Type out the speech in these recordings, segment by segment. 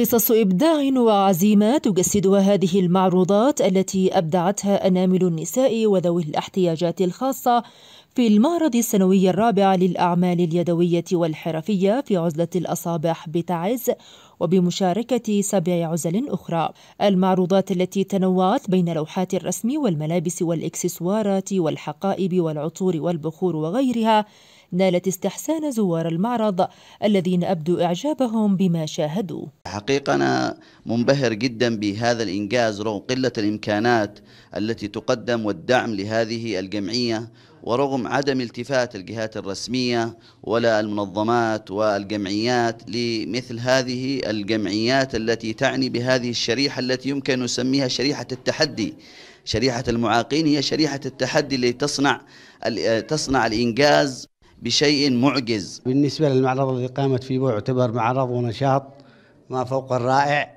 قصص إبداع وعزيمة تجسدها هذه المعروضات التي أبدعتها أنامل النساء وذوي الاحتياجات الخاصة في المعرض السنوي الرابع للأعمال اليدوية والحرفية في عزلة الأصابع بتعز وبمشاركة سبع عزل أخرى المعروضات التي تنوعت بين لوحات الرسم والملابس والإكسسوارات والحقائب والعطور والبخور وغيرها نالت استحسان زوار المعرض الذين أبدوا إعجابهم بما شاهدوا حقيقة أنا منبهر جدا بهذا الإنجاز رغم قلة الإمكانات التي تقدم والدعم لهذه الجمعية ورغم عدم التفات الجهات الرسمية ولا المنظمات والجمعيات لمثل هذه الجمعيات التي تعني بهذه الشريحة التي يمكن نسميها شريحة التحدي شريحة المعاقين هي شريحة التحدي التي تصنع تصنع الإنجاز بشيء معجز بالنسبة للمعرض الذي قامت فيه يعتبر معرض ونشاط ما فوق الرائع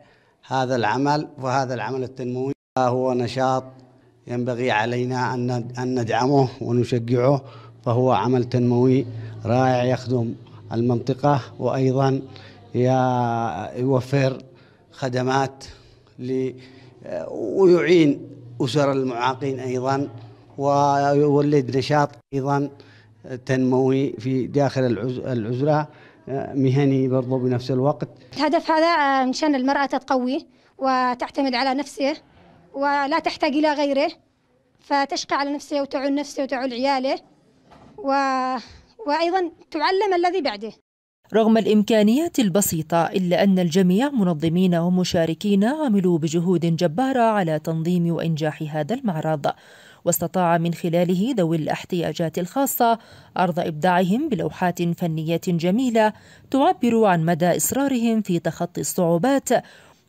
هذا العمل وهذا العمل التنموي هو نشاط ينبغي علينا أن ندعمه ونشجعه فهو عمل تنموي رائع يخدم المنطقة وأيضا يوفر خدمات ويعين أسر المعاقين أيضا ويولد نشاط أيضا تنموي في داخل العزلة آه، مهني برضو بنفس الوقت الهدف هذا آه، مشان المرأة تتقوي وتعتمد على نفسها ولا تحتاج إلى غيره فتشقى على نفسها وتعول نفسها وتعول عياله و... وأيضا تعلم الذي بعده رغم الامكانيات البسيطه الا ان الجميع منظمين ومشاركين عملوا بجهود جباره على تنظيم وانجاح هذا المعرض واستطاع من خلاله ذوي الاحتياجات الخاصه عرض ابداعهم بلوحات فنيه جميله تعبر عن مدى اصرارهم في تخطي الصعوبات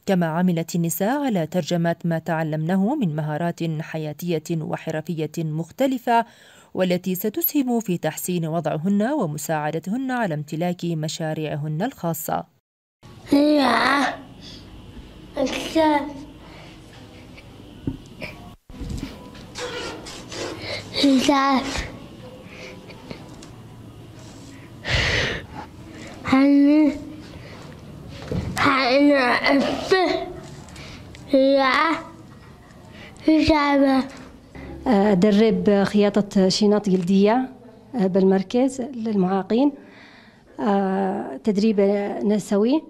كما عملت النساء على ترجمه ما تعلمنه من مهارات حياتيه وحرفيه مختلفه والتي ستسهم في تحسين وضعهن ومساعدتهن على امتلاك مشاريعهن الخاصة أدرب خياطة شنط جلدية آه، بالمركز للمعاقين آه، تدريب نسوي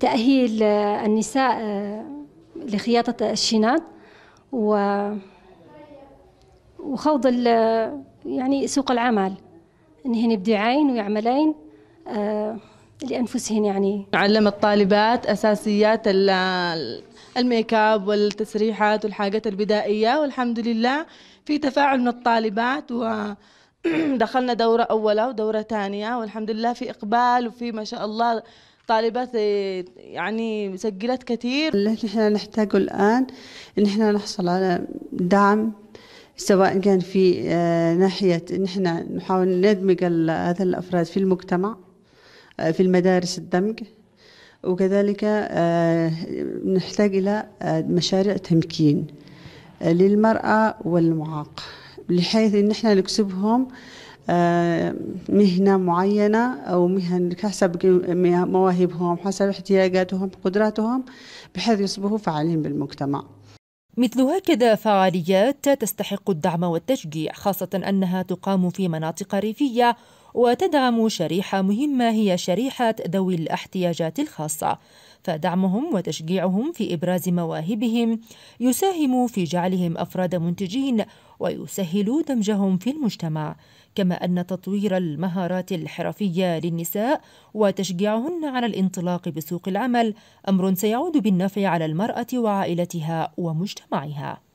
تأهيل آه، النساء لخياطة الشنط وخوض يعني سوق العمل انهن يبدعين ويعملين لانفسهن يعني علم الطالبات اساسيات الميك اب والتسريحات والحاجات البدائيه والحمد لله في تفاعل من الطالبات و دخلنا دورة أولى ودورة ثانية والحمد لله في إقبال وفي ما شاء الله طالبات آه، يعني سجلت كثير اللي نحن نحتاجه الآن إن إحنا نحصل على دعم سواء كان في آه، ناحية إن احنا نحاول ندمج هذا الأفراد في المجتمع آه، في المدارس الدمج وكذلك آه، نحتاج إلى آه، مشاريع تمكين آه، للمرأة والمعاق بحيث إن إحنا نكسبهم مهنة معينة أو مهن حسب مواهبهم حسب احتياجاتهم قدراتهم بحيث يصبحوا فعالين بالمجتمع مثل هكذا فعاليات تستحق الدعم والتشجيع خاصة أنها تقام في مناطق ريفية وتدعم شريحة مهمة هي شريحة ذوي الاحتياجات الخاصة فدعمهم وتشجيعهم في إبراز مواهبهم يساهم في جعلهم أفراد منتجين ويسهل دمجهم في المجتمع كما أن تطوير المهارات الحرفية للنساء وتشجيعهن على الانطلاق بسوق العمل أمر سيعود بالنفع على المرأة وعائلتها ومجتمعها